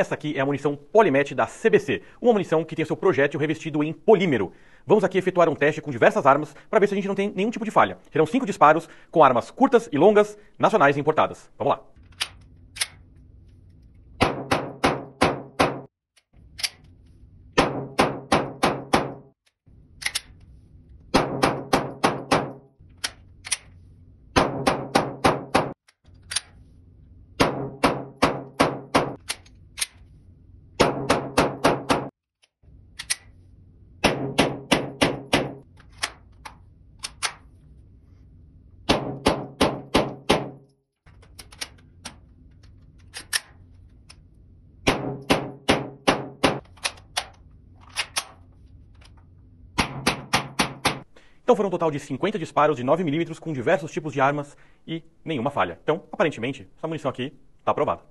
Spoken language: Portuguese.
Essa aqui é a munição Polimete da CBC, uma munição que tem seu projétil revestido em polímero. Vamos aqui efetuar um teste com diversas armas para ver se a gente não tem nenhum tipo de falha. Serão cinco disparos com armas curtas e longas, nacionais e importadas. Vamos lá. Então foram um total de 50 disparos de 9mm com diversos tipos de armas e nenhuma falha. Então, aparentemente, essa munição aqui está aprovada.